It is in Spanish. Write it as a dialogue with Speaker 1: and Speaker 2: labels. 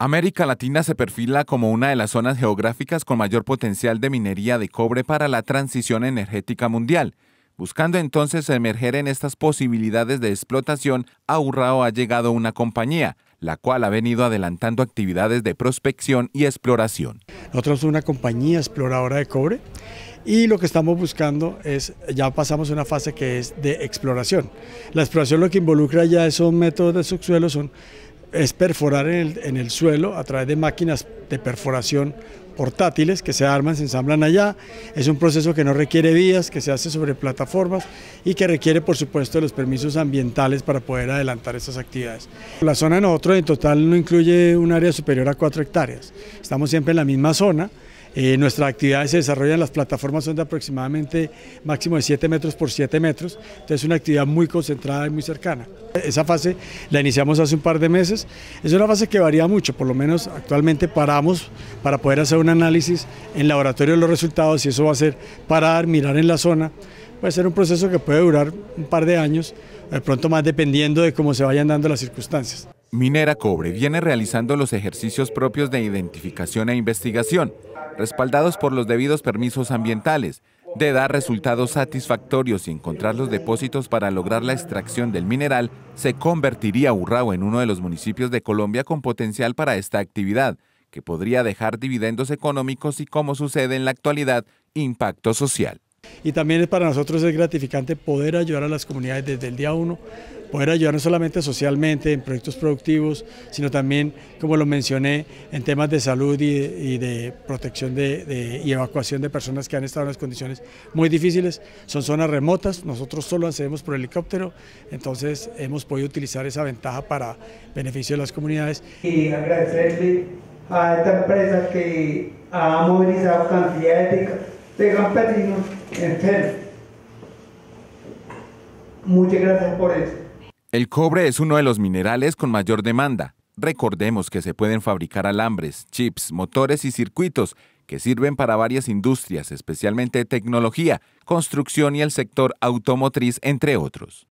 Speaker 1: América Latina se perfila como una de las zonas geográficas con mayor potencial de minería de cobre para la transición energética mundial, buscando entonces emerger en estas posibilidades de explotación. A Urrao ha llegado una compañía, la cual ha venido adelantando actividades de prospección y exploración.
Speaker 2: Nosotros somos una compañía exploradora de cobre y lo que estamos buscando es, ya pasamos a una fase que es de exploración. La exploración lo que involucra ya esos métodos de subsuelo son es perforar en el, suelo a través de máquinas de perforación portátiles que se arman, se ensamblan allá. Es un proceso que no requiere vías, que se hace sobre plataformas y que requiere, por supuesto, los permisos ambientales para poder adelantar esas actividades. La zona de nosotros en total no incluye un área superior a 4 hectáreas. Estamos siempre en la misma zona. Eh, nuestras actividades se desarrollan, las plataformas son de aproximadamente máximo de 7 metros por 7 metros, entonces es una actividad muy concentrada y muy cercana. Esa fase la iniciamos hace un par de meses, es una fase que varía mucho, por lo menos actualmente paramos para poder hacer un análisis en laboratorio de los resultados y eso va a ser parar, mirar en la zona, puede ser un proceso que puede durar un par de años, de pronto más dependiendo
Speaker 1: de cómo se vayan dando las circunstancias. Minera Cobre viene realizando los ejercicios propios de identificación e investigación, respaldados por los debidos permisos ambientales, de dar resultados satisfactorios y encontrar los depósitos para lograr la extracción del mineral, se convertiría Urrao en uno de los municipios de Colombia con potencial para esta actividad, que podría dejar dividendos económicos y, como sucede en la actualidad, impacto social
Speaker 2: y también para nosotros es gratificante poder ayudar a las comunidades desde el día uno, poder ayudar no solamente socialmente en proyectos productivos, sino también, como lo mencioné, en temas de salud y de, protección de, y evacuación de personas que han estado en las condiciones muy difíciles. Son zonas remotas, nosotros solo accedemos por helicóptero, entonces hemos podido utilizar esa ventaja para beneficio de las comunidades. Y agradecerle a esta empresa que ha movilizado cantidad de, de campesinos muchas gracias por
Speaker 1: El cobre es uno de los minerales con mayor demanda. Recordemos que se pueden fabricar alambres, chips, motores y circuitos que sirven para varias industrias, especialmente tecnología, construcción y el sector automotriz, entre otros.